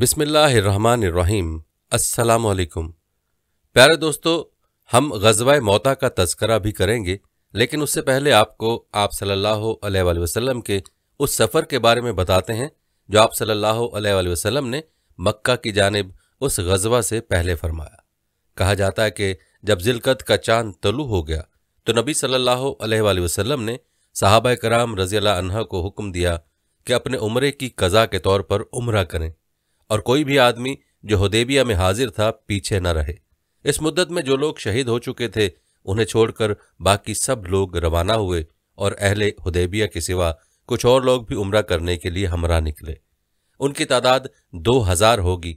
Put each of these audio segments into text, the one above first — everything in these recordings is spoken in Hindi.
बिसमीम् असलकुम प्यारे दोस्तों हम गजवा मौता का तस्करा भी करेंगे लेकिन उससे पहले आपको आप सल्लल्लाहु अलैहि वसल्लम के उस सफ़र के बारे में बताते हैं जो आप सल्लल्लाहु अलैहि वसल्लम ने मक्का की जानब उस गजवा से पहले फरमाया कहा जाता है कि जब जिलकत का चांद तलु हो गया तो नबी सल्लल्लाहु अलैहि वसल्लम ने साहब कराम रजील को हुक्म दिया कि अपने उम्र की कज़ा के तौर पर उम्र करें और कोई भी आदमी जो हदेबिया में हाजिर था पीछे न रहे इस मुद्दत में जो लोग शहीद हो चुके थे उन्हें छोड़कर बाकी सब लोग रवाना हुए और अहले हदेबिया के सिवा कुछ और लोग भी उम्र करने के लिए हमरा निकले उनकी तादाद दो हजार होगी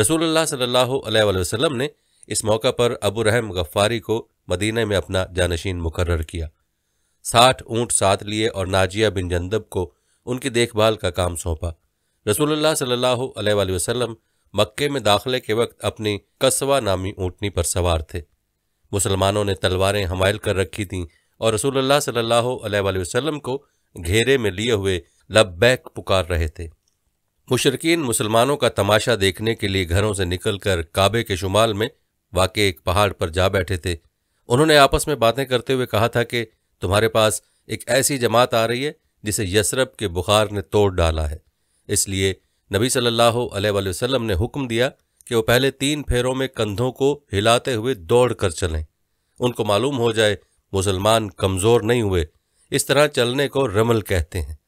रसूलुल्लाह सल्लल्लाहु अलैहि वसल्लम ने इस मौका पर अबू रहम गफ्फारी को मदीने में अपना जानशीन मुकर्र किया साठ ऊंट साथ लिए और नाजिया बिन जंदब को उनकी देखभाल का काम सौंपा रसूलुल्लाह सल्लल्लाहु अलैहि वसल्लम मक्के में दाखिले के वक्त अपनी कस्वा नामी ऊँटनी पर सवार थे मुसलमानों ने तलवारें हमायल कर रखी थीं और रसूलुल्लाह सल्लल्लाहु अलैहि वसल्लम को घेरे में लिए हुए लब्बैक पुकार रहे थे मुशरकिन मुसलमानों का तमाशा देखने के लिए घरों से कर काबे के शुमाल में वाक़ एक पहाड़ पर जा बैठे थे उन्होंने आपस में बातें करते हुए कहा था कि तुम्हारे पास एक ऐसी जमात आ रही है जिसे यसरब के बुखार ने तोड़ डाला है इसलिए नबी सल्लल्लाहु अलैहि वसल्लम ने हुक्म दिया कि वो पहले तीन फेरों में कंधों को हिलाते हुए दौड़ कर चलें उनको मालूम हो जाए मुसलमान कमज़ोर नहीं हुए इस तरह चलने को रमल कहते हैं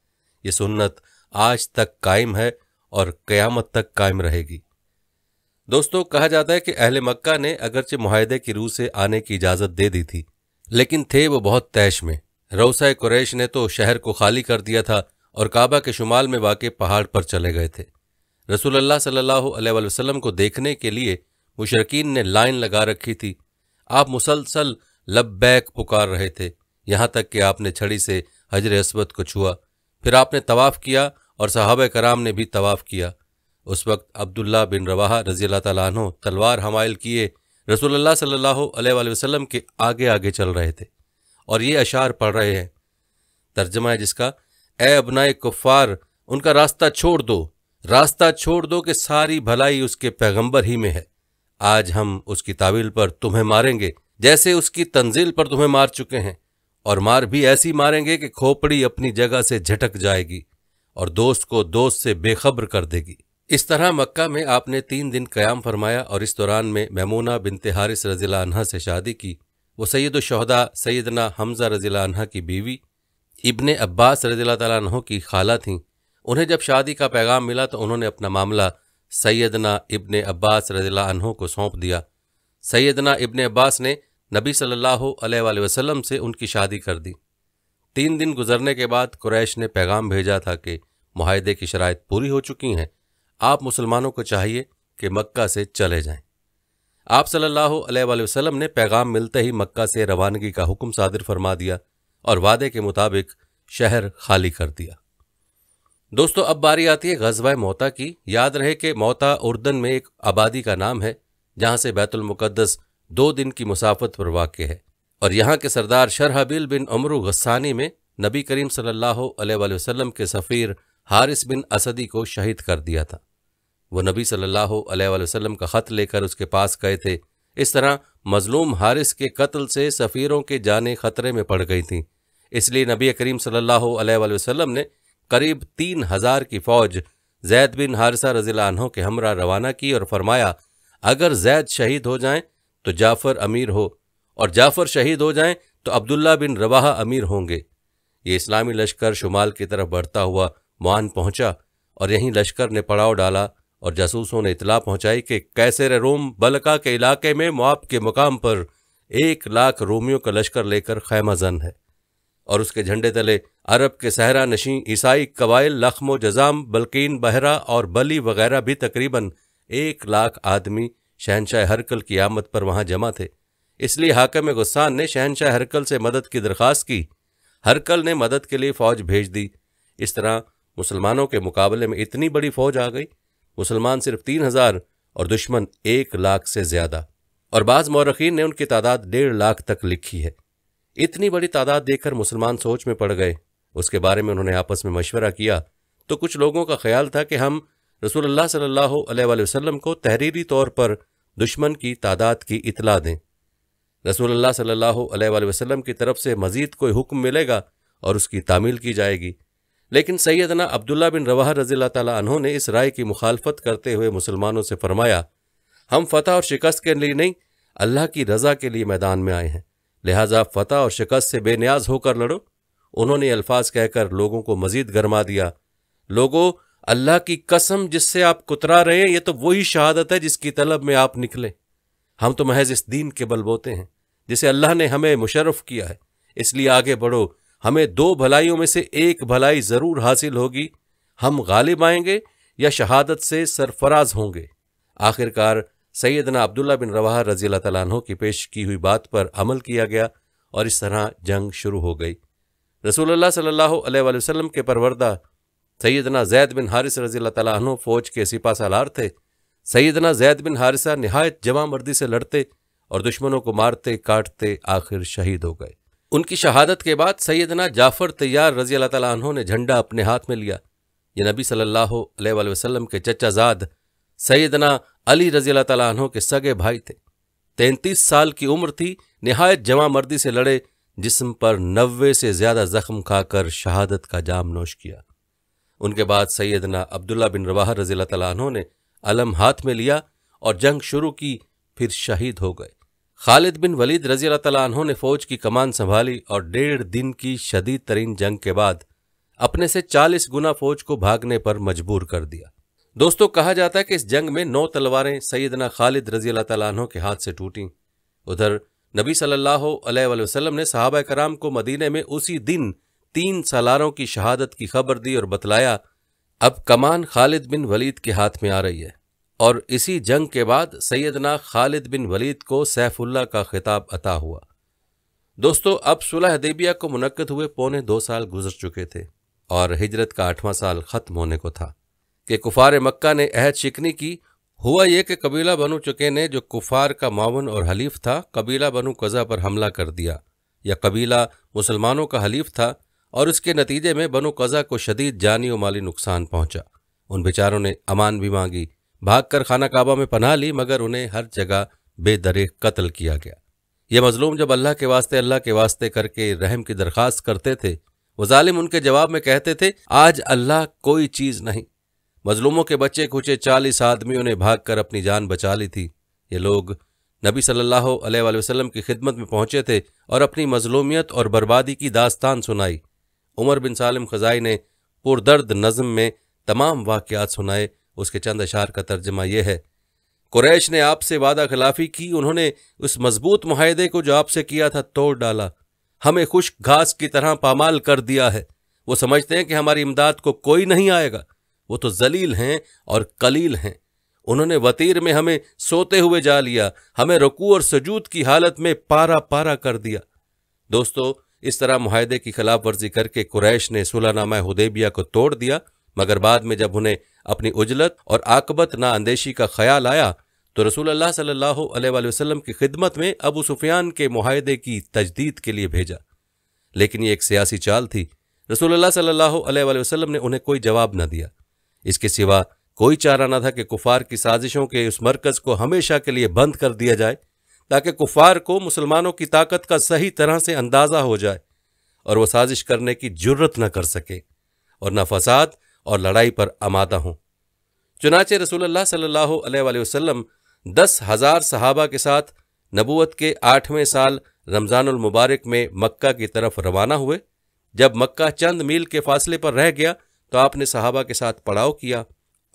ये सुन्नत आज तक कायम है और क़यामत तक कायम रहेगी दोस्तों कहा जाता है कि अहले मक्का ने अगरचे माहदे की रूह से आने की इजाज़त दे दी थी लेकिन थे वो बहुत तैश में रौसा कुरैश ने तो शहर को खाली कर दिया था और काबा के शुमाल में वाक़ पहाड़ पर चले गए थे रसूलुल्लाह सल्लल्लाहु अलैहि वसल्लम को देखने के लिए मुशरकिन ने लाइन लगा रखी थी आप मुसलसल लब्बैक पुकार रहे थे यहाँ तक कि आपने छड़ी से हजर असवद को छुआ फिर आपने तवाफ़ किया और साहब कराम ने भी तवाफ़ किया उस वक्त अब्दुल्ला बिन रवा रजी तु तलवार हमायल किए रसोल्ला सल्ला वसलम के आगे आगे चल रहे थे और ये अशार पढ़ रहे हैं तर्जमा है जिसका ए अबनाए कुफ़ार उनका रास्ता छोड़ दो रास्ता छोड़ दो कि सारी भलाई उसके पैगंबर ही में है आज हम उसकी तावील पर तुम्हें मारेंगे जैसे उसकी तंजील पर तुम्हें मार चुके हैं और मार भी ऐसी मारेंगे कि खोपड़ी अपनी जगह से झटक जाएगी और दोस्त को दोस्त से बेखबर कर देगी इस तरह मक्का में आपने तीन दिन क्याम फरमाया और इस दौरान में ममूना बिन तिहारिस रजीला से शादी की वो सैदुलशहदा शहदा सैदना हमजा रजीला की बीवी इब्ने अब्बास रजील्ला तु की खाला थीं उन्हें जब शादी का पैगाम मिला तो उन्होंने अपना मामला सैदना इबन अब्बास रजील्ला अनहों को सौंप दिया सैदना इबन अब्बास ने नबी सल्लल्लाहु अलैहि वसल्लम से उनकी शादी कर दी तीन दिन गुजरने के बाद कुरैश ने पैगाम भेजा था कि माहदे की शरात पूरी हो चुकी हैं आप मुसलमानों को चाहिए कि मक्का से चले जाएं आप सल्लल्लाहु अलैहि वसल्लम ने पैगाम मिलते ही मक्का से रवानगी का हुक्म सादिर फरमा दिया और वादे के मुताबिक शहर खाली कर दिया दोस्तों अब बारी आती है गजवा मोता की याद रहे कि मोता उर्दन में एक आबादी का नाम है जहां से बैतुलमुक़दस दो दिन की मुसाफत पर वाक़ है और यहां के सरदार शरहबिल बिन अमरू गस्सानी में नबी करीम सल्लल्लाहु अलैहि वसल्लम के सफ़ीर हारिस बिन असदी को शहीद कर दिया था वो नबी सल्लल्लाहु अलैहि वसल्लम का ख़त लेकर उसके पास गए थे इस तरह मजलूम हारिस के कत्ल से सफ़ीरों के जाने खतरे में पड़ गई थीं इसलिए नबी करीम सल्लल्लाहु अलैहि वसल्लम ने करीब तीन हज़ार की फ़ौज जैद बिन हारसा रजीलान्हों के हमरा रवाना की और फरमाया अगर जैद शहीद हो जाएं तो जाफ़र अमीर हो और जाफ़र शहीद हो जाएं तो अब्दुल्ला बिन रवाहा अमीर होंगे ये इस्लामी लश्कर शुमाल की तरफ बढ़ता हुआ मान पहुंचा और यहीं लश्कर ने पड़ाव डाला और जासूसों ने इतला पहुंचाई कि कैसर रोम बलका के इलाके में मुआब के मुकाम पर एक लाख रोमियों का लश्कर लेकर खैमा है और उसके झंडे तले अरब के सहरा नशीं ईसाई कबाइल लखमो जजाम बल्किन बहरा और बली वगैरह भी तकरीबन एक लाख आदमी शहनशाह हरकल की आमद पर वहां जमा थे इसलिए हाकम गुस्सान ने शहनशाह हरकल से मदद की दरख्वास्त की हरकल ने मदद के लिए फौज भेज दी इस तरह मुसलमानों के मुकाबले में इतनी बड़ी फौज आ गई मुसलमान सिर्फ तीन हजार और दुश्मन एक लाख से ज्यादा और बाज़ मौरखीन ने उनकी तादाद डेढ़ लाख तक लिखी है इतनी बड़ी तादाद देखकर मुसलमान सोच में पड़ गए उसके बारे में उन्होंने आपस में मशवरा किया तो कुछ लोगों का ख्याल था कि हम रसूलुल्लाह सल्लल्लाहु अलैहि वसल्लम को तहरीरी तौर पर दुश्मन की तादाद की इतला दें रसूलुल्लाह सल्लल्लाहु अलैहि वसल्लम की तरफ से मजीद कोई हुक्म मिलेगा और उसकी तामील की जाएगी लेकिन सैदना अब्दुल्ला बिन रवाह रजील तहों ने इस राय की मुखालफत करते हुए मुसलमानों से फरमाया हम फतह और शिकस्त के लिए नहीं अल्लाह की रजा के लिए मैदान में आए हैं लिहाजा फतेह और शिकस्त से बेनियाज होकर लड़ो उन्होंने अल्फाज कहकर लोगों को मजीद गरमा दिया लोगो अल्लाह की कसम जिससे आप कुतरा रहे हैं ये तो वही शहादत है जिसकी तलब में आप निकले हम तो महज इस दीन के बलबोते हैं जिसे अल्लाह ने हमें मुशरफ किया है इसलिए आगे बढ़ो हमें दो भलाइयों में से एक भलाई ज़रूर हासिल होगी हम गालिब आएंगे या शहादत से सरफराज होंगे आखिरकार सैदना अब्दुल्ला बिन रवाह रजी तैन की पेश की हुई बात पर अमल किया गया और इस तरह जंग शुरू हो गई रसूलुल्लाह सल्लल्लाहु अलैहि वसल्लम के परवरदा सैदना जैद बिन हारिस रजी तैन फौज के सिपा सालार थे सैदना जैद बिन हारिसा नहायत जमा मर्दी से लड़ते और दुश्मनों को मारते काटते आखिर शहीद हो गए उनकी शहादत के बाद सैदना जाफर तैयार रजी तैन ने झंडा अपने हाथ में लिया ये नबी सल्लल्लाहु अलैहि वसल्लम के चचाजाद सैदना अली रजीला तला के सगे भाई थे तैंतीस साल की उम्र थी नहायत जमा मर्दी से लड़े जिस्म पर नब्बे से ज्यादा जख्म खाकर शहादत का जाम नोश किया उनके बाद सैदना अब्दुल्ला बिन रवाह रजीला तला ने अलम हाथ में लिया और जंग शुरू की फिर शहीद हो गए खालिद बिन वलीद रजी तला ने फौज की कमान संभाली और डेढ़ दिन की शदीद तरीन जंग के बाद अपने से चालीस गुना फौज को भागने पर मजबूर कर दिया दोस्तों कहा जाता है कि इस जंग में नौ तलवारें सैदना खालिद रजी अल्लाह के हाथ से टूटी उधर नबी सल्लल्लाहु अलैहि वसल्लम ने सहाबा कराम को मदीने में उसी दिन तीन सालारों की शहादत की खबर दी और बतलाया अब कमान खालिद बिन वलीद के हाथ में आ रही है और इसी जंग के बाद सैदना खालिद बिन वलीद को सैफुल्ला का खिताब अता हुआ दोस्तों अब सुलह देबिया को मुनद हुए पौने दो साल गुजर चुके थे और हिजरत का आठवां साल ख़त्म होने को था कि कुफार मक्का ने अहद शिकनी की हुआ यह कि कबीला बनु चुके ने जो कुफार का मावन और हलीफ था कबीला बनु कज़ा पर हमला कर दिया यह कबीला मुसलमानों का हलीफ था और उसके नतीजे में बनु कज़ा को शदीद जानी और माली नुकसान पहुंचा उन बेचारों ने अमान भी मांगी भाग कर खाना काबा में पनाह ली मगर उन्हें हर जगह बेदरे कत्ल किया गया ये मजलूम जब अल्लाह के वास्ते अल्लाह के वास्ते करके रहम की दरख्वास्त करते थे वो जालिम उनके जवाब में कहते थे आज अल्लाह कोई चीज़ नहीं मजलूमों के बच्चे खुचे चालीस आदमियों ने भाग कर अपनी जान बचा ली थी ये लोग नबी सल्लल्लाहु अलैहि वसल्लम की खिदमत में पहुंचे थे और अपनी मजलूमियत और बर्बादी की दास्तान सुनाई उमर बिन सालिम खजाई ने पुरदर्द नज़म में तमाम वाक़ात सुनाए उसके चंद अशार का तर्जमा यह है कुरैश ने आपसे वादा खिलाफी की उन्होंने उस मजबूत माहदे को जो आपसे किया था तोड़ डाला हमें खुश घास की तरह पामाल कर दिया है वो समझते हैं कि हमारी इमदाद को कोई नहीं आएगा वो तो जलील हैं और कलील हैं उन्होंने वतीर में हमें सोते हुए जा लिया हमें रकू और सजूद की हालत में पारा पारा कर दिया दोस्तों इस तरह माहदे की खिलाफ वर्जी करके कुरैश ने सुलानामा हुदेबिया को तोड़ दिया मगर बाद में जब उन्हें अपनी उजलत और आकबत ना अंदेशी का ख्याल आया तो रसूल सल्लल्लाहु अलैहि वसल्लम की खिदमत में अबू सुफियान के माहदे की तजदीद के लिए भेजा लेकिन ये एक सियासी चाल थी रसूल सल्लल्लाहु अलैहि वसल्लम ने उन्हें कोई जवाब न दिया इसके सिवा कोई चारा न था कि कुफार की साजिशों के उस मरकज़ को हमेशा के लिए बंद कर दिया जाए ताकि कुफार को मुसलमानों की ताकत का सही तरह से अंदाज़ा हो जाए और वह साजिश करने की जरूरत न कर सके और न फसाद और लड़ाई पर आमादा हों चुनाचे रसूलुल्लाह सल्लल्लाहु अलैहि वसल्लम दस हज़ार सहाबा के साथ नबूत के आठवें साल रमज़ानमबारक में मक्का की तरफ रवाना हुए जब मक्का चंद मील के फासले पर रह गया तो आपने सहाबा के साथ पड़ाव किया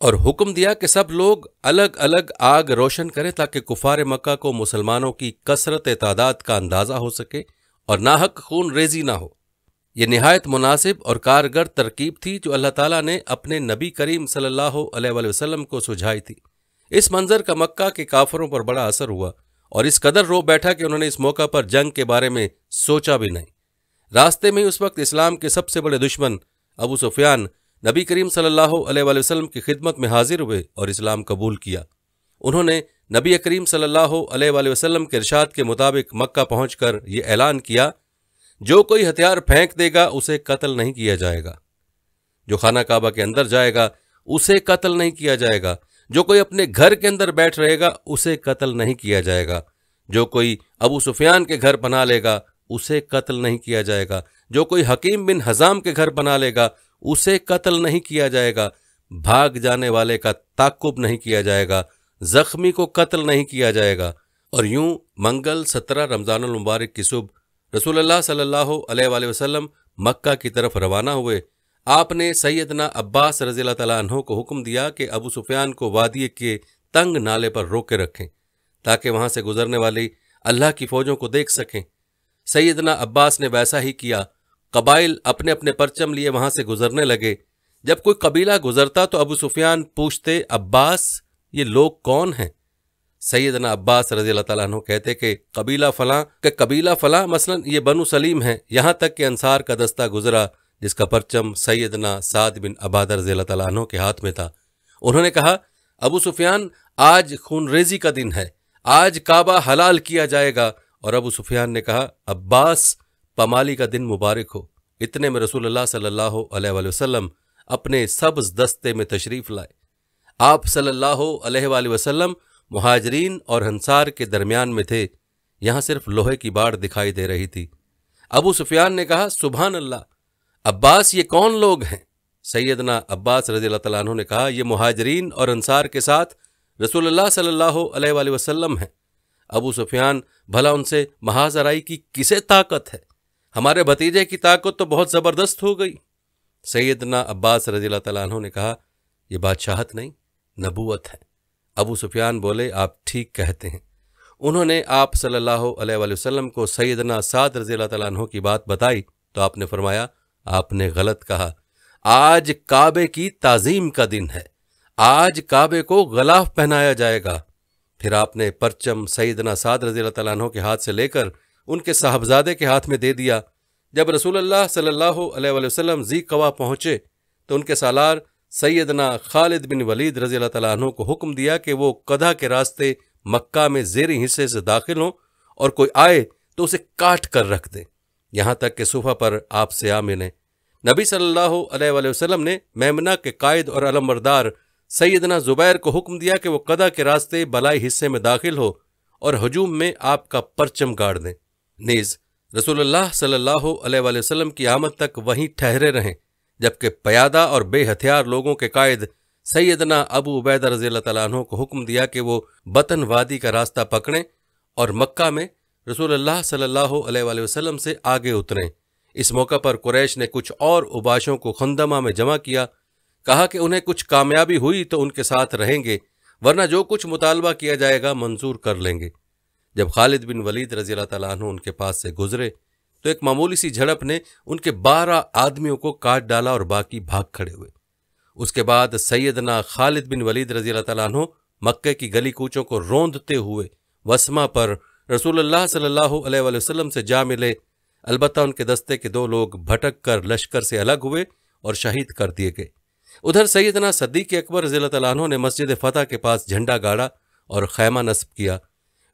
और हुक्म दिया कि सब लोग अलग अलग आग रोशन करें ताकि कुफार मक्का को मुसलमानों की कसरत तादाद का अंदाज़ा हो सके और नाहक खून रेजी ना हो यह नहायत मुनासिब और कारगर तरकीब थी जो अल्लाह ताला ने अपने नबी करीम सल्लल्लाहु अलैहि वसल्लम को सुझाई थी इस मंजर का मक्का के काफरों पर बड़ा असर हुआ और इस कदर रो बैठा कि उन्होंने इस मौका पर जंग के बारे में सोचा भी नहीं रास्ते में उस वक्त इस्लाम के सबसे बड़े दुश्मन अबू सुफियान नबी करीम सल्लल्लाहु अलैहि वसल्लम की खिदमत में हाजिर हुए और इस्लाम कबूल किया उन्होंने नबी करीम सल्लल्लाहु अलैहि वसल्लम के इरशाद के मुताबिक मक्का पहुंचकर ये ऐलान किया जो कोई हथियार फेंक देगा उसे कत्ल नहीं किया जाएगा जो खाना काबा के अंदर जाएगा उसे कत्ल नहीं किया जाएगा जो कोई अपने घर के अंदर बैठ रहेगा उसे कत्ल नहीं किया जाएगा जो कोई अबू सुफियान के घर बना लेगा उसे कत्ल नहीं किया जाएगा जो कोई हकीम बिन हजाम के घर बना लेगा उसे कत्ल नहीं किया जाएगा भाग जाने वाले का ताकुब नहीं किया जाएगा जख्मी को कत्ल नहीं किया जाएगा और यूं मंगल सत्रह रमजान मुबारक की सुबह रसूल सल्लल्लाहु अलैहि वसल्लम मक्का की तरफ रवाना हुए आपने सैदना अब्बास रजी तला को हुक्म दिया कि अबू सुफियान को वादिय के तंग नाले पर रोके रखें ताकि वहां से गुजरने वाली अल्लाह की फौजों को देख सकें सैदना अब्बास ने वैसा ही किया कबाइल अपने अपने परचम लिए वहां से गुजरने लगे जब कोई कबीला गुजरता तो अबू सुफियान पूछते अब्बास ये लोग कौन हैं सैदना अब्बास रजी अल्लाह कहते कि कबीला फलां के कबीला फलां मसलन ये बनु सलीम है यहाँ तक कि अंसार का दस्ता गुजरा जिसका परचम सैदना साद बिन अबाद रजी अल्लाह के हाथ में था उन्होंने कहा अबू सुफियान आज खूनरेजी का दिन है आज काबा हलाल किया जाएगा और अबू सुफियान ने कहा अब्बास पमाली का दिन मुबारक हो इतने में रसूलुल्लाह सल्लल्लाहु अलैहि वसल्लम अपने सब्ज दस्ते में तशरीफ़ लाए आप सल्लल्लाहु अलैहि वसल्लम मुहाजरीन और हंसार के दरमियान में थे यहाँ सिर्फ लोहे की बाढ़ दिखाई दे रही थी अबू सुफियान ने कहा सुबहान अल्लाह अब्बास ये कौन लोग हैं सैदना अब्बास रजील तु ने कहा यह महाजरीन और अनसार के साथ रसूलुल्लाह सल्लल्लाहु अलैहि वसल्लम हैं अबू सुफियान भला उनसे महाजराई की किसे ताकत है हमारे भतीजे की ताकत तो बहुत ज़बरदस्त हो गई सैदना अब्बास रजील तु ने कहा यह बादशाहत नहीं नबूत है अबू सुफियान बोले आप ठीक कहते हैं उन्होंने आप सल्लल्लाहु अलैहि वसल्लम को सैदना साद रजी तु की बात बताई तो आपने फरमाया आपने गलत कहा आज काबे की ताजीम का दिन है आज काबे को गलाफ पहनाया जाएगा फिर आपने परचम सैदना साद रजी तु के हाथ से लेकर उनके साहबजादे के हाथ में दे दिया जब रसूल अल्लाह सल्लल्लाहु अलैहि वसल्लम जी कवा पहुँचे तो उनके सालार सैदना खालिद बिन वलीद रजी तु को हुक्म दिया कि वो कदा के रास्ते मक्का में जेरी हिस्से से दाखिल हों और कोई आए तो उसे काट कर रख दें यहाँ तक कि सुबह पर आपसे आ मिले नबी सल्लल्लाहु अलैहि वसल्लम ने मेमना के कायद और अलमरदार सैदना जुबैर को हुक्म दिया कि वह कदा के रास्ते बलाई हिस्से में दाखिल हो और हजूम में आपका परचम गाड़ दें नीज़ रसूलुल्लाह सल्लल्लाहु अलैहि वसल्लम की आमद तक वहीं ठहरे रहें जबकि पयादा और बेहथियार लोगों के कायद सैदना अबू उबैद रजील तु को हुक्म दिया कि वो बतन वादी का रास्ता पकड़ें और मक्का में रसोल्ला सल्लल्लाहु वसलम से आगे उतरें इस मौका पर कुरैश ने कुछ और उबाशों को ख़ंदमा में जमा किया कहा कि उन्हें कुछ कामयाबी हुई तो उनके साथ रहेंगे वरना जो कुछ मुतालबा किया जाएगा मंजूर कर लेंगे जब खालिद बिन वलीद रजी तु उनके पास से गुजरे तो एक मामूली सी झड़प ने उनके बारह आदमियों को काट डाला और बाकी भाग खड़े हुए उसके बाद सैदना खालिद बिन वलीद रजी तु मक्के की गली कूचों को रोंदते हुए वसमा पर रसूलुल्लाह सल्लल्लाहु अलैहि वसल्लम से जा मिले अलबत् उनके दस्ते के दो लोग भटक कर लश्कर से अलग हुए और शहीद कर दिए गए उधर सैदना सदीक अकबर तु ने मस्जिद फतेह के पास झंडा गाड़ा और खैमा नस्ब किया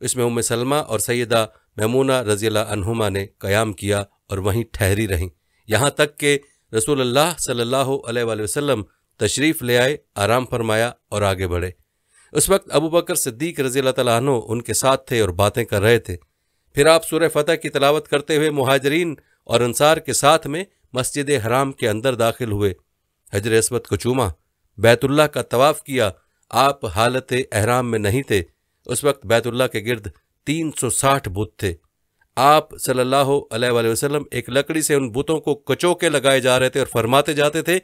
इसमें उम सलमा और सैदा ममूना रजील अनहुमा ने क़याम किया और वहीं ठहरी रहीं यहाँ तक के रसूल अल्लाह सल्लल्लाहु अलैहि वसल्लम तशरीफ़ ले आए आराम फरमाया और आगे बढ़े उस वक्त अबू बकर सिद्दीक रजी तन उनके साथ थे और बातें कर रहे थे फिर आप सूर्य फतह की तलावत करते हुए महाजरीन और अंसार के साथ में मस्जिद हराम के अंदर दाखिल हुए हजर असमत को चूमा बैतुल्ला का तवाफ़ किया आप हालत अहराम में नहीं थे उस वक्त बैतुल्ला के गिर्द 360 बुत थे आप सल्लल्लाहु अलैहि वसल्लम एक लकड़ी से उन बुतों को कचो के लगाए जा रहे थे और फरमाते जाते थे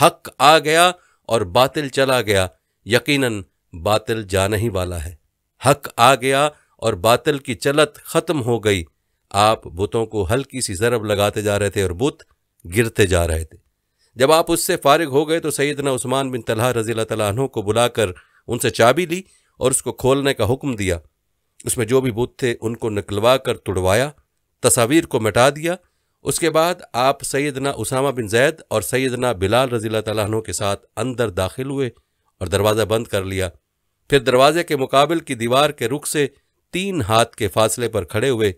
हक आ गया और बातिल चला गया यकीनन बातिल जाने ही वाला है हक आ गया और बातिल की चलत खत्म हो गई आप बुतों को हल्की सी ज़रब लगाते जा रहे थे और बुत गिरते जा रहे थे जब आप उससे फारिग हो गए तो सैदना उस्मान बिन तलहा रजील तला को बुलाकर उनसे चाबी ली और उसको खोलने का हुक्म दिया उसमें जो भी बुत थे उनको निकलवा कर तुड़वाया तस्वीर को मिटा दिया उसके बाद आप सैदना उसामा बिन जैद और सैदना बिलाल रजील तु के साथ अंदर दाखिल हुए और दरवाज़ा बंद कर लिया फिर दरवाजे के मुकाबल की दीवार के रुख से तीन हाथ के फासले पर खड़े हुए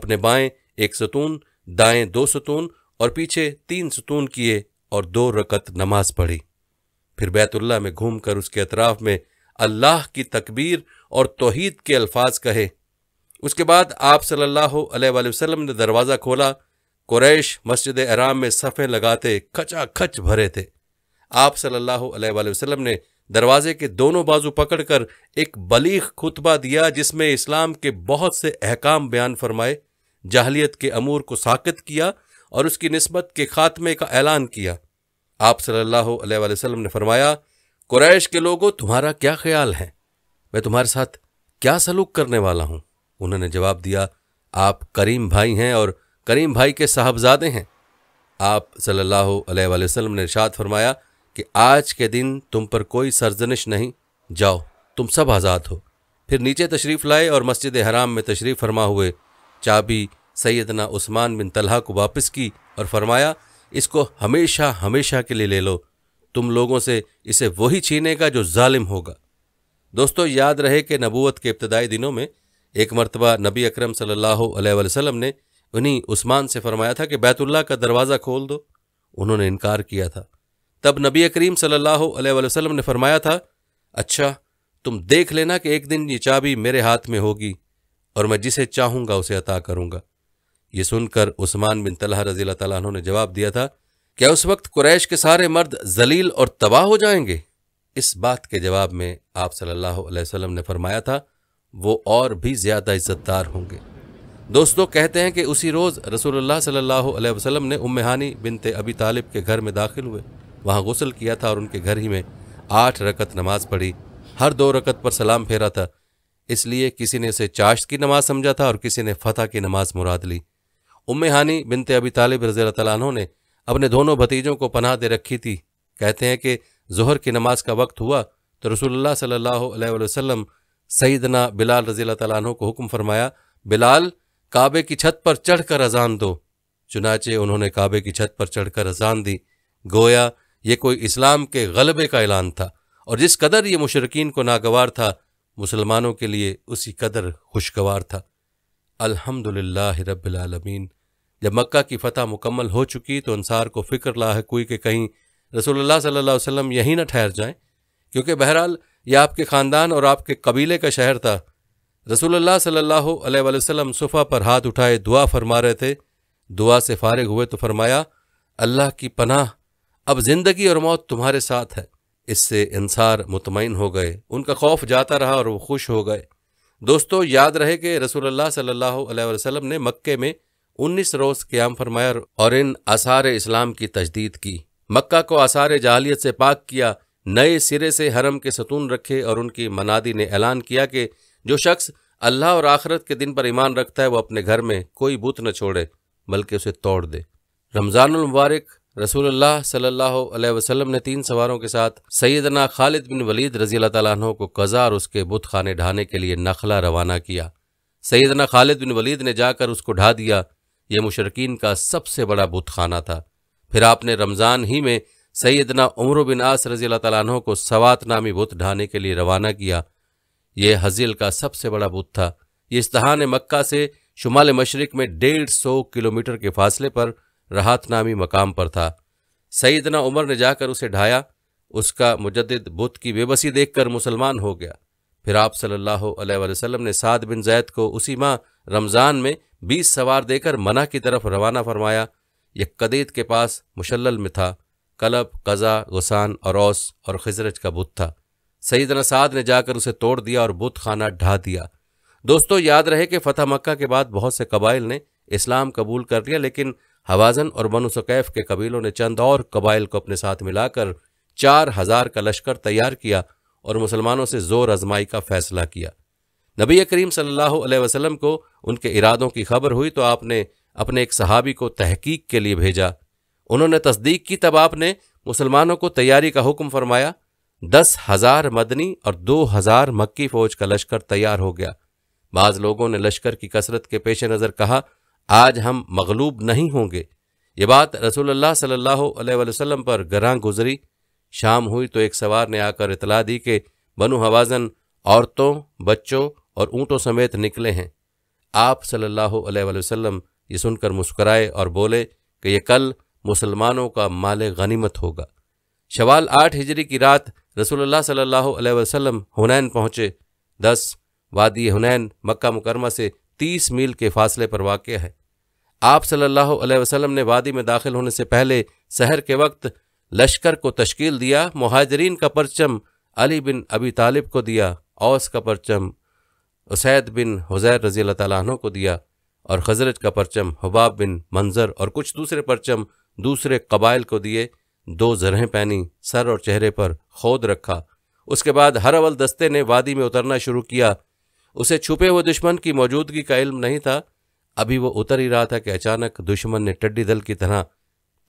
अपने बाएं एक सतून दाएं दो सतून और पीछे तीन सतून किए और दो रकत नमाज पढ़ी फिर बैतुल्ला में घूमकर उसके अतराफ में अल्लाह की तकबीर और तोहद के अल्फाज कहे उसके बाद आप सल्लल्लाहु अलैहि वसल्लम ने दरवाज़ा खोला कुरैश मस्जिद आराम में सफ़े लगाते खचा खच भरे थे आप सल्लल्लाहु अलैहि वसल्लम ने दरवाजे के दोनों बाजू पकड़कर एक बलीख खुतबा दिया जिसमें इस्लाम के बहुत से अहकाम बयान फरमाए जाहलीत के अमूर को साकित किया और उसकी नस्बत के खात्मे का ऐलान किया आप सल्लल्लाहु अलैहि वसल्लम ने फरमाया कुरैश के लोगों तुम्हारा क्या ख्याल है मैं तुम्हारे साथ क्या सलूक करने वाला हूं उन्होंने जवाब दिया आप करीम भाई हैं और करीम भाई के साहबजादे हैं आप सल्लल्लाहु अलैहि वसल्लम ने इरशाद फरमाया कि आज के दिन तुम पर कोई सरजनिश नहीं जाओ तुम सब आज़ाद हो फिर नीचे तशरीफ़ लाए और मस्जिद हराम में तशरीफ़ फरमा हुए चाबी सैदना उस्मान बिन तलहा को वापस की और फरमाया इसको हमेशा हमेशा के लिए ले लो तुम लोगों से इसे वही छीनेगा जो जालिम होगा दोस्तों याद रहे कि नबूत के इब्तदाई दिनों में एक मरतबा नबी अक्रम सल्लल्लाहु ने उन्हीं उस्मान से फरमाया था कि बैतुल्ला का दरवाज़ा खोल दो उन्होंने इनकार किया था तब नबी करीम सल्लल्लाहु ने फरमाया था अच्छा तुम देख लेना कि एक दिन ये चाबी मेरे हाथ में होगी और मैं जिसे चाहूँगा उसे अता करूँगा ये सुनकर उस्मान बिन तलह रजील तला ने जवाब दिया था क्या उस वक्त कुरैश के सारे मर्द जलील और तबाह हो जाएंगे इस बात के जवाब में आप सल्लल्लाहु अलैहि वसल्लम ने फरमाया था वो और भी ज़्यादा इज्जतदार होंगे दोस्तों कहते हैं कि उसी रोज़ रसूलुल्लाह सल्लल्लाहु अलैहि वसल्लम ने उम्महानी बिनते अबी तालिब के घर में दाखिल हुए वहाँ गसल किया था और उनके घर ही में आठ रकत नमाज पढ़ी हर दो रकत पर सलाम फेरा था इसलिए किसी ने उसे चाश्त की नमाज समझा था और किसी ने फतह की नमाज मुराद ली उम्महानी बिनते अबी तालिब रज़ी तैन ने अपने दोनों भतीजों को पनाह दे रखी थी कहते हैं कि जहर की नमाज का वक्त हुआ तो रसूलुल्लाह सल्लल्लाहु अलैहि वसल्लम सईदना बिलाल रजी तु को हुक्म फरमाया बिलाल काबे की छत पर चढ़कर अजान दो चुनाचे उन्होंने काबे की छत पर चढ़कर अजान दी गोया ये कोई इस्लाम के गलबे का ऐलान था और जिस कदर ये मुशरकिन को नागवार था मुसलमानों के लिए उसी कदर खुशगवार था अल्हम्दुलिल्लाह रबालमीन जब मक्का की फतह मुकम्मल हो चुकी तो अंसार को फिक्र लाह कोई के कहीं रसोल्ला सल्ला वसम यहीं ना ठहर जाएं क्योंकि बहरहाल यह आपके ख़ानदान और आपके कबीले का शहर था रसोल्ला सल्ला वसम सुफा पर हाथ उठाए दुआ फरमा रहे थे दुआ से फारग हुए तो फरमाया अल्लाह की पनाह अब ज़िंदगी और मौत तुम्हारे साथ है इससे इंसार मुतमिन हो गए उनका खौफ जाता रहा और वो खुश हो गए दोस्तों याद रहे कि रसोल्ला सल्लल्लाहु अलैहि वसल्लम ने मक्के में उन्नीस रोज क्याम फरमाया और इन आसार इस्लाम की तजदीद की मक्का को आसार जहालियत से पाक किया नए सिरे से हरम के सतून रखे और उनकी मनादी ने ऐलान किया कि जो शख्स अल्लाह और आखरत के दिन पर ईमान रखता है वह अपने घर में कोई बुत न छोड़े बल्कि उसे तोड़ दे रमज़ानमबारक रसूल सल्लल्लाहु अलैहि वसल्लम ने तीन सवारों के साथ सैदना खालिद बिन वलीद रजी तु को कज़ा और उसके बुत खाने ढाने के लिए नखला रवाना किया सैदना खालिद बिन वलीद ने जाकर उसको ढा दिया यह मुशरकिन का सबसे बड़ा बुत खाना था फिर आपने रमज़ान ही में सैदना उम्र बिन आस रजी तु को सवात नामी बुत ढाने के लिए रवाना किया ये हजील का सबसे बड़ा बुत था ये इस्तान मक्का से शुमाल मशरक में डेढ़ सौ किलोमीटर के फासले पर राहत नामी मकाम पर था सईदना उमर ने जाकर उसे ढाया उसका मुजद बुत की बेबसी देखकर मुसलमान हो गया फिर आप सल्लल्लाहु अलैहि वसल्लम ने साद बिन जैद को उसी माह रमज़ान में बीस सवार देकर मना की तरफ रवाना फरमाया यह कदीत के पास मुशल में था कलब कज़ा गुसान और औस और खजरज का बुत था सईद नसाद ने जाकर उसे तोड़ दिया और बुत खाना ढा दिया दोस्तों याद रहे कि फ़तह मक्का के बाद बहुत से कबाइल ने इस्लाम कबूल कर लिया लेकिन हवाजन और बनु सकैफ के कबीलों ने चंद और कबाइल को अपने साथ मिलाकर चार हजार का लश्कर तैयार किया और मुसलमानों से ज़ोर आजमाई का फैसला किया नबी करीम सल्लल्लाहु अलैहि वसल्लम को उनके इरादों की खबर हुई तो आपने अपने एक सहाबी को तहकीक के लिए भेजा उन्होंने तस्दीक की तब आपने मुसलमानों को तैयारी का हुक्म फरमाया दस हजार मदनी और दो हजार मक्की फौज का लश्कर तैयार हो गया बाज लोगों ने लश्कर की कसरत के पेश नज़र कहा आज हम मगलूब नहीं होंगे ये बात रसूल सल्लल्लाहु पर गरां गुजरी शाम हुई तो एक सवार ने आकर इतला दी कि बनु हवाजन औरतों बच्चों और ऊँटों समेत निकले हैं आप सल्लल्लाहु अलैहि वसल्लम ये सुनकर मुस्कराए और बोले कि यह कल मुसलमानों का माल गनीमत होगा शवाल आठ हिजरी की रात रसूलुल्लाह सल्लल्लाहु अलैहि वसल्लम हुनैन पहुँचे दस वादी हुनैन मक्का मुकरमा से तीस मील के फासले पर वाक़ है आप सल्लल्लाहु अलैहि वसल्लम ने वादी में दाखिल होने से पहले शहर के वक्त लश्कर को तश्कील दिया महाजरीन का परचम अली बिन अबी तालिब को दिया औस का परचम उसैद बिन हुजैर रजी तु को दिया और खजरत का परचम हबाब बिन मंजर और कुछ दूसरे परचम दूसरे कबाइल को दिए दो जरहें पहनी सर और चेहरे पर खोद रखा उसके बाद हर अवल दस्ते ने वादी में उतरना शुरू किया उसे छुपे हुए दुश्मन की मौजूदगी का इल्म नहीं था अभी वो उतर ही रहा था कि अचानक दुश्मन ने टड्डी दल की तरह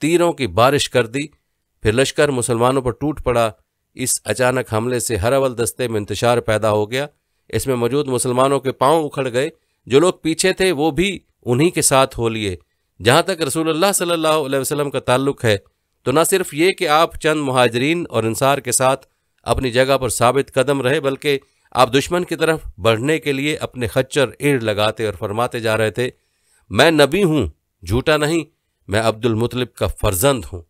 तीरों की बारिश कर दी फिर लश्कर मुसलमानों पर टूट पड़ा इस अचानक हमले से हर अवल दस्ते में इंतजार पैदा हो गया इसमें मौजूद मुसलमानों के पांव उखड़ गए जो लोग पीछे थे वो भी उन्हीं के साथ हो लिए जहाँ तक रसूलुल्लाह सल्लल्लाहु अलैहि वसल्लम का ताल्लुक है तो न सिर्फ ये कि आप चंद महाजरीन और इंसार के साथ अपनी जगह पर साबित कदम रहे बल्कि आप दुश्मन की तरफ बढ़ने के लिए अपने खच्चर इर्द लगाते और फरमाते जा रहे थे मैं नबी हूँ झूठा नहीं मैं अब्दुल का फर्जंद हूँ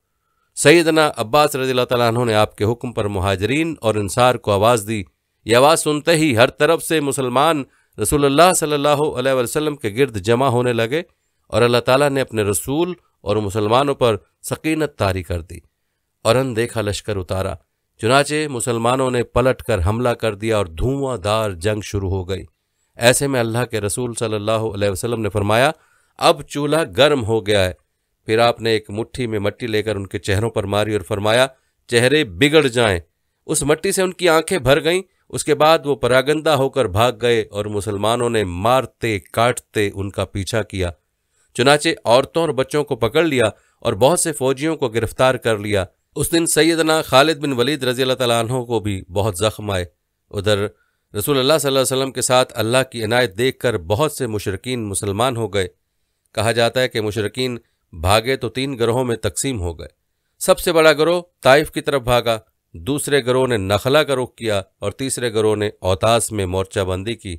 सैदना अब्बास रजील तु ने आपके हुक्म पर महाजरीन और इंसार को आवाज़ दी ये आवाज़ सुनते ही हर तरफ से मुसलमान रसूलुल्लाह सल्लल्लाहु अलैहि वसल्लम के गिरद जमा होने लगे और अल्लाह ताला ने अपने रसूल और मुसलमानों पर सकीनत तारी कर दी और अनदेखा लश्कर उतारा चुनाचे मुसलमानों ने पलट कर हमला कर दिया और धुआंधार जंग शुरू हो गई ऐसे में अल्लाह के रसूल सल्लल्लाहु अलैहि वसल्लम ने फरमाया अब चूल्हा गर्म हो गया है फिर आपने एक मुट्ठी में मट्टी लेकर उनके चेहरों पर मारी और फरमाया चेहरे बिगड़ जाएं। उस मट्टी से उनकी आंखें भर गईं उसके बाद वो परागंदा होकर भाग गए और मुसलमानों ने मारते काटते उनका पीछा किया चुनाचे औरतों और बच्चों को पकड़ लिया और बहुत से फौजियों को गिरफ्तार कर लिया उस दिन सैदना खालिद बिन वलीद रजी तहों को भी बहुत जख्म आए उधर रसूल अल्लाह वसल्लम के साथ अल्लाह की इनायत देखकर बहुत से मुशरकिन मुसलमान हो गए कहा जाता है कि मुशरकिन भागे तो तीन ग्रहों में तकसीम हो गए सबसे बड़ा ग्रोह ताइफ की तरफ भागा दूसरे ग्रोह ने नखला का रुख किया और तीसरे ग्रोह ने औतास में मोर्चाबंदी की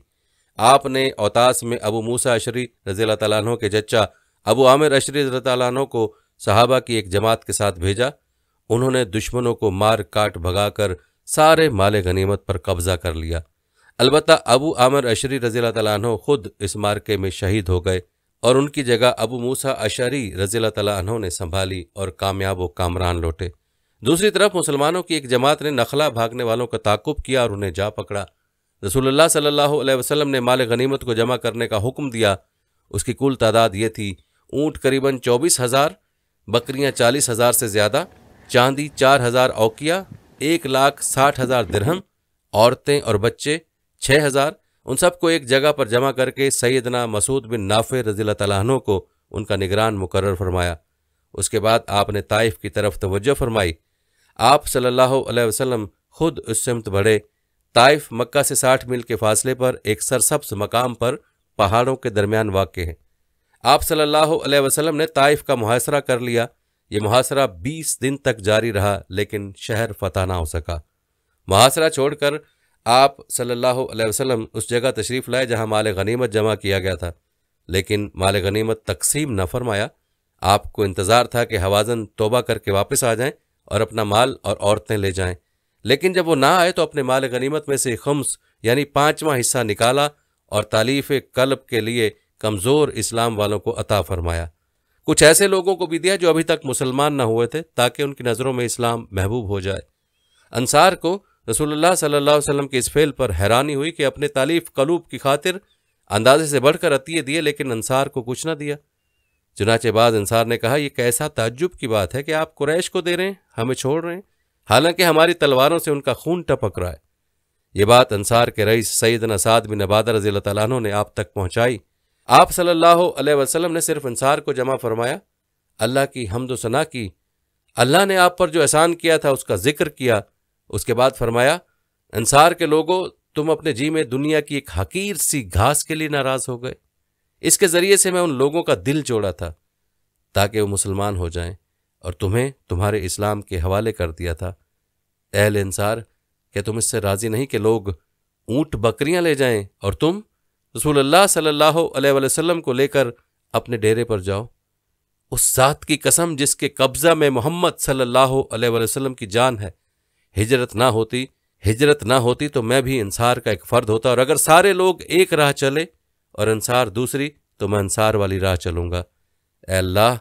आपने औतास में अबू मूसा अशरी रजील तैन के जच्चा अबू आमिर अशरी रजील को सहाबा की एक जमात के साथ भेजा उन्होंने दुश्मनों को मार काट भगाकर सारे माले गनीमत पर कब्जा कर लिया अलबत् अबू आमिर अशरी रजील तैन खुद इस मार्के में शहीद हो गए और उनकी जगह अबू मूसा अशरी रजील तला ने संभाली और कामयाब व कामरान लौटे दूसरी तरफ मुसलमानों की एक जमात ने नखला भागने वालों का ताकुब किया और उन्हें जा पकड़ा रसूलुल्लाह सल्लल्लाहु अलैहि वसल्लम ने माल गनीमत को जमा करने का हुक्म दिया उसकी कुल तादाद ये थी ऊंट करीबन चौबीस हज़ार बकरियाँ चालीस हज़ार से ज़्यादा चांदी चार हज़ार औकिया एक लाख साठ हज़ार दिरहम औरतें और बच्चे छः हज़ार उन सबको एक जगह पर जमा करके सैदना मसूद बिन नाफे रजील तलाहनों को उनका निगरान मुकर फरमाया उसके बाद आपने ताइफ की तरफ तोज्जो फरमाई आप सल्लल्लाहु अलैहि वसल्लम खुद उस सिमत बढ़े ताइफ मक्का से साठ मील के फासले पर एक सरसब्स मकाम पर पहाड़ों के दरमियान वाक़ है आप सल्लल्लाहु अलैहि वसल्लम ने ताइफ का मुहासरा कर लिया ये मुहासरा बीस दिन तक जारी रहा लेकिन शहर फतह ना हो सका मुहासरा छोड़कर आप सल्लल्लाहु अलैहि वसल्लम उस जगह तशरीफ़ लाए जहां माल गनीमत जमा किया गया था लेकिन माल गनीमत तकसीम न फरमाया आपको इंतज़ार था कि हवाजन तोबा करके वापस आ जाएं और अपना माल और औरतें ले जाएं लेकिन जब वो ना आए तो अपने माल गनीमत में से खम्स यानी पाँचवा हिस्सा निकाला और तालीफ़ कल्ब के लिए कमज़ोर इस्लाम वालों को अता फरमाया कुछ ऐसे लोगों को भी दिया जो अभी तक मुसलमान न हुए थे ताकि उनकी नज़रों में इस्लाम महबूब हो जाए अंसार को रसूलुल्लाह सल्लल्लाहु अलैहि वसल्लम के इस फेल पर हैरानी हुई कि अपने तालीफ कलूब की खातिर अंदाजे से बढ़कर अतिये दिए लेकिन अंसार को कुछ न दिया चुनाचे बाद अंसार ने कहा यह कैसा ताज्जुब की बात है कि आप कुरैश को दे रहे हैं हमें छोड़ रहे हैं हालांकि हमारी तलवारों से उनका खून टपक रहा है ये बात अंसार के रईस सईद नसाद बिन अबाद रजी तु ने आप तक पहुंचाई आप सल्लल्लाहु अलैहि वसल्लम ने सिर्फ अंसार को जमा फरमाया अल्लाह की हमदोसना की अल्लाह ने आप पर जो एहसान किया था उसका जिक्र किया उसके बाद फरमाया अंसार के लोगों तुम अपने जी में दुनिया की एक हकीर सी घास के लिए नाराज हो गए इसके जरिए से मैं उन लोगों का दिल जोड़ा था ताकि वो मुसलमान हो जाएं और तुम्हें तुम्हारे इस्लाम के हवाले कर दिया था अहल इंसार क्या तुम इससे राजी नहीं कि लोग ऊंट बकरियां ले जाएं और तुम रसूल अल्लाह सल्लल्लाहु अलैहि वसल्लम को लेकर अपने डेरे पर जाओ उस जात की कसम जिसके कब्जा में मोहम्मद सल्लाह वसलम की जान है हिजरत ना होती हिजरत ना होती तो मैं भी इंसार का एक फ़र्द होता और अगर सारे लोग एक राह चले और इंसार दूसरी तो मैं अंसार वाली राह चलूँगा अल्लाह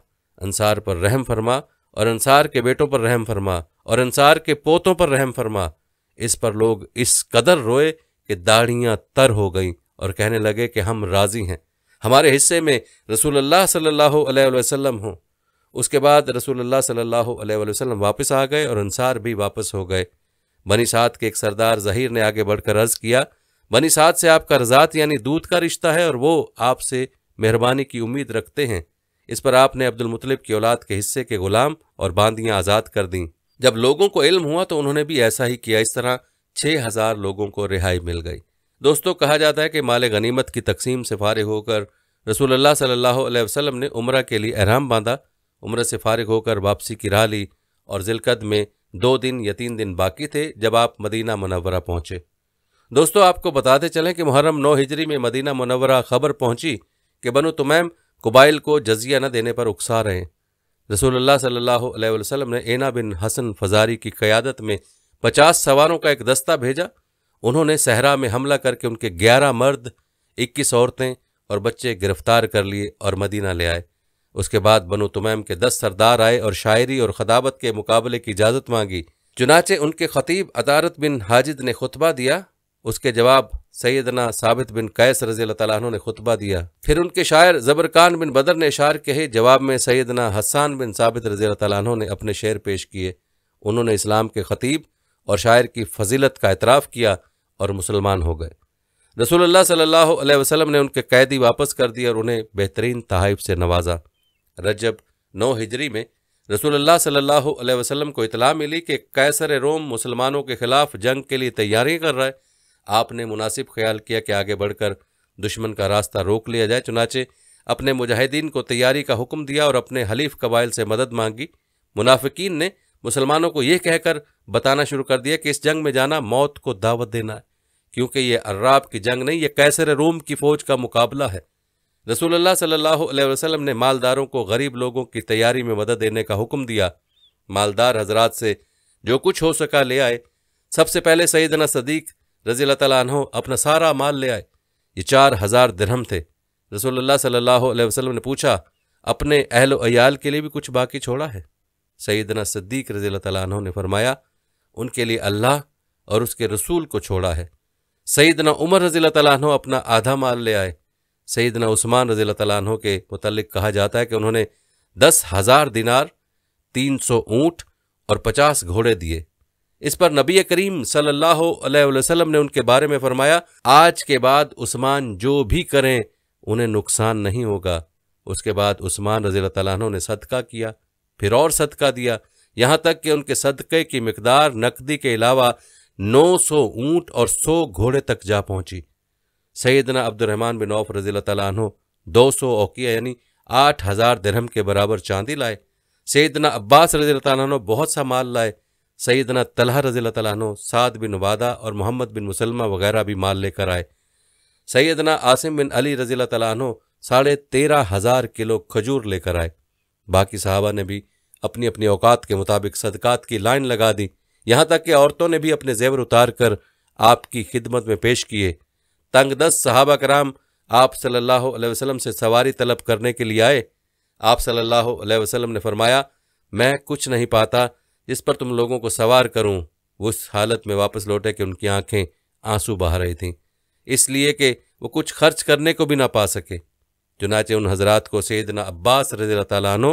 अंसार पर रहम फरमा और अंसार के बेटों पर रहम फरमा और अंसार के पोतों पर रहम फरमा इस पर लोग इस कदर रोए कि दाढ़ियाँ तर हो गईं और कहने लगे कि हम राज़ी हैं हमारे हिस्से में अल्लाह सल्लल्लाहु अलैहि वसल्लम हों उसके बाद रसूलुल्लाह सल्लल्लाहु अलैहि वसल्लम वापस आ गए और अंसार भी वापस हो गए बनी सात के एक सरदार जहीर ने आगे बढ़कर अर्ज किया बनी सात से आपका रजात यानी दूध का रिश्ता है और वो आपसे मेहरबानी की उम्मीद रखते हैं इस पर आपने अब्दुल मुतलिब की औलाद के हिस्से के गुलाम और बांदियाँ आज़ाद कर दीं जब लोगों को इल्म हुआ तो उन्होंने भी ऐसा ही किया इस तरह छः हज़ार लोगों को रिहाई मिल गई दोस्तों कहा जाता है कि माल गनीमत की तकसीम से फारिग होकर रसूलुल्लाह सल्लल्लाहु अलैहि वसल्लम ने उम्र के लिए अहराम बांधा उम्र से फारिग होकर वापसी की राह ली और जिलकद में दो दिन या तीन दिन बाकी थे जब आप मदीना मुनवरा पहुंचे दोस्तों आपको बताते चलें कि मुहर्रम नौ हिजरी में मदीना मुनवरा खबर पहुंची कि बनु तुमैम कुबाइल को जजिया न देने पर उकसा रहे हैं रसूलुल्लाह सल्लल्लाहु अलैहि वसल्लम ने एना बिन हसन फजारी की क़यादत में पचास सवारों का एक दस्ता भेजा उन्होंने सहरा में हमला करके उनके ग्यारह मर्द इक्कीस औरतें और बच्चे गिरफ्तार कर लिए और मदीना ले आए उसके बाद बनु तुमैम के दस सरदार आए और शायरी और खदाबत के मुकाबले की इजाज़त मांगी चुनाचे उनके खतीब अदारत बिन हाजिद ने खुतबा दिया उसके जवाब सैदना साबित बिन कैस रजी तु ने खुतबा दिया फिर उनके शायर जबरकान बिन बदर ने शार कहे जवाब में सैदना हसान बिन साबित रजी तु ने अपने शेर पेश किए उन्होंने इस्लाम के खतीब और शायर की फजीलत का एतराफ़ किया और मुसलमान हो गए रसूल सल्ला वसलम ने उनके कैदी वापस कर दिए और उन्हें बेहतरीन तहाइफ से नवाजा रजब नौ हिजरी में रसूलुल्लाह सल्लल्लाहु अलैहि वसल्लम को इतला मिली कि कैसर रोम मुसलमानों के खिलाफ जंग के लिए तैयारी कर रहा है आपने मुनासिब ख्याल किया कि आगे बढ़कर दुश्मन का रास्ता रोक लिया जाए चुनाचे अपने मुजाहिदीन को तैयारी का हुक्म दिया और अपने हलीफ कबाइल से मदद मांगी मुनाफिकीन ने मुसलमानों को यह कहकर बताना शुरू कर दिया कि इस जंग में जाना मौत को दावत देना है क्योंकि ये अर्राब की जंग नहीं ये कैसर रोम की फौज का मुकाबला है रसूलुल्लाह सल्लल्लाहु अलैहि वसल्लम ने मालदारों को गरीब लोगों की तैयारी में मदद देने का हुक्म दिया मालदार हजरात से जो कुछ हो सका ले आए सबसे पहले सईदना सदीक रजील तहो अपना सारा माल ले आए ये चार हज़ार दिरहम थे रसोल्ला सल्लल्लाहु अलैहि वसल्लम ने पूछा अपने अहल अयाल के लिए भी कुछ बाकी छोड़ा है सईदना सद्दीक रजील तहों ने फरमाया उनके लिए अल्लाह और उसके रसूल को छोड़ा है सईदना उमर रजील तहों अपना आधा माल ले आए सईदना उस्मान रजी तैन के मतलब कहा जाता है कि उन्होंने दस हज़ार दिनार तीन सौ ऊँट और पचास घोड़े दिए इस पर नबी करीम सल्लाम ने उनके बारे में फरमाया आज के बाद उस्मान जो भी करें उन्हें नुकसान नहीं होगा उसके बाद उस्मान रजी तैनों ने सदका किया फिर और सदका दिया यहाँ तक कि उनके सदक़े की मकदार नकदी के अलावा 900 ऊँट और 100 घोड़े तक जा पहुँची सैदना अब्दुलरहमान बिन औफ रजील तु दो सौ ओकिया यानी आठ हज़ार दरहम के बराबर चांदी लाए सैदना अब्बास रजील तु बहुत सा माल लाए सैदना तलह रजील तु साद बिन वादा और मोहम्मद बिन मुसलमा वगैरह भी माल लेकर आए सैदना आसिम बिन अली रजील तु साढ़े तेरह हज़ार किलो खजूर लेकर आए बाकी साहबा ने भी अपनी अपनी औकात के मुताबिक सदकात की लाइन लगा दी यहाँ तक कि औरतों ने भी अपने जेवर उतार कर आपकी खिदमत में पेश किए तंग दस सहाबा कराम आप सल्लल्लाहु अलैहि वसल्लम से सवारी तलब करने के लिए आए आप सल्लल्लाहु अलैहि वसल्लम ने फरमाया मैं कुछ नहीं पाता जिस पर तुम लोगों को सवार करूं उस हालत में वापस लौटे कि उनकी आंखें आंसू बहा रही थीं इसलिए कि वो कुछ खर्च करने को भी ना पा सके चुनाचे उन हजरात को सैदना अब्बास रज़ी तैनो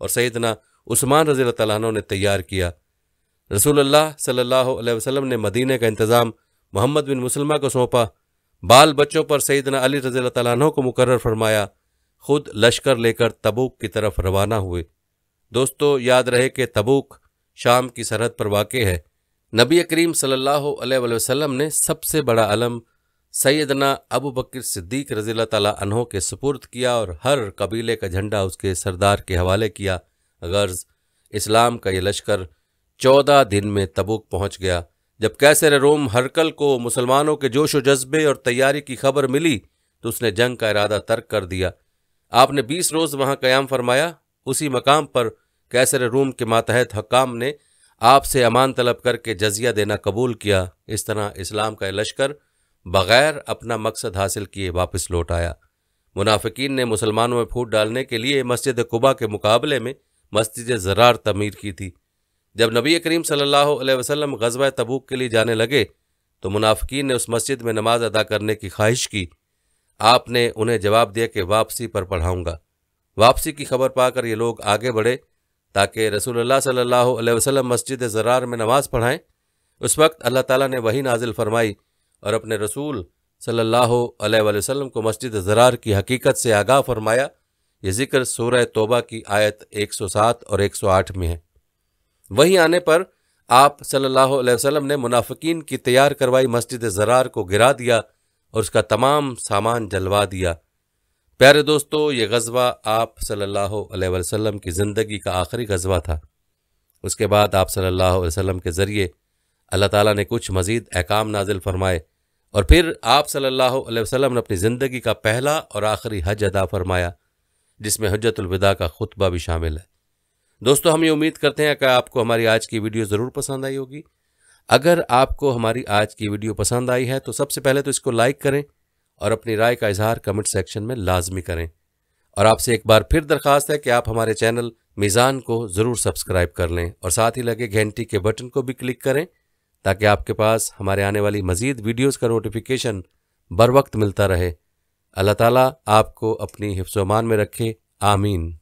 और सैदना उस्मान रज़ी तैनो ने तैयार किया रसूल अल्लाह सल्लल्लाहु अलैहि वसल्लम ने मदीने का इंतज़ाम मोहम्मद बिन मुसलमा को सौंपा बाल बच्चों पर सईदना अली रजील तैन को मुकर फरमाया खुद लश्कर लेकर तबूक की तरफ रवाना हुए दोस्तों याद रहे कि तबूक शाम की सरहद पर वाक़ है नबी करीम सल्लल्लाहु वसम ने सबसे बड़ा अलम सैदना अबू बकर सिद्दीक रजील तैन के सपुर्द किया और हर कबीले का झंडा उसके सरदार के हवाले किया गर्ज इस्लाम का ये लश्कर चौदह दिन में तबूक पहुँच गया जब कैसर रोम हरकल को मुसलमानों के जोश व जज्बे और तैयारी की खबर मिली तो उसने जंग का इरादा तर्क कर दिया आपने बीस रोज़ वहाँ क़याम फरमाया उसी मकाम पर कैसर रोम के मातहत हकाम ने आपसे अमान तलब करके जजिया देना कबूल किया इस तरह इस्लाम का लश्कर बग़ैर अपना मकसद हासिल किए वापस लौट आया मुनाफिकीन ने मुसलमानों में फूट डालने के लिए मस्जिद कुबा के मुकाबले में मस्जिद जरार तमीर की थी जब नबी करीम सल्लल्लाहु अलैहि वसल्लम गजवा तबूक के लिए जाने लगे तो मुनाफिकीन ने उस मस्जिद में नमाज अदा करने की ख्वाहिश की आपने उन्हें जवाब दिया कि वापसी पर पढ़ाऊंगा वापसी की खबर पाकर ये लोग आगे बढ़े ताकि रसूल सल्ला वसलम मस्जिद ज़रार में नमाज पढ़ाएं उस वक्त अल्लाह ताली ने वही नाजिल फरमाई और अपने रसूल सल्लल्लाहु अलैहि वसल्लम को मस्जिद ज़रार की हकीकत से आगाह फरमाया ये जिक्र सूर तोबा की आयत 107 और 108 में है वहीं आने पर आप सल्लल्लाहु अलैहि वसल्लम ने मुनाफिकीन की तैयार करवाई मस्जिद ज़रार को गिरा दिया और उसका तमाम सामान जलवा दिया प्यारे दोस्तों ये गज़वा आप सल्लल्लाहु अलैहि वसल्लम की ज़िंदगी का आखिरी गज़वा था उसके बाद आप सल्लल्लाहु अलैहि वसल्लम के ज़रिए अल्लाह ताला ने कुछ मज़ीद अहकाम नाजिल फरमाए और फिर आप सल्लल्लाहु अलैहि वसल्लम ने अपनी ज़िंदगी का पहला और आखिरी हज अदा फरमाया जिसमें हजतुलविदा का खुतबा भी शामिल है दोस्तों हम ये उम्मीद करते हैं कि आपको हमारी आज की वीडियो ज़रूर पसंद आई होगी अगर आपको हमारी आज की वीडियो पसंद आई है तो सबसे पहले तो इसको लाइक करें और अपनी राय का इजहार कमेंट सेक्शन में लाजमी करें और आपसे एक बार फिर दरख्वास्त है कि आप हमारे चैनल मिज़ान को ज़रूर सब्सक्राइब कर लें और साथ ही लगे घंटी के बटन को भी क्लिक करें ताकि आपके पास हमारे आने वाली मज़ीद वीडियोज़ का नोटिफिकेशन बर वक्त मिलता रहे अल्लाह ताला आपको अपनी हिफ्सोमान में रखे आमीन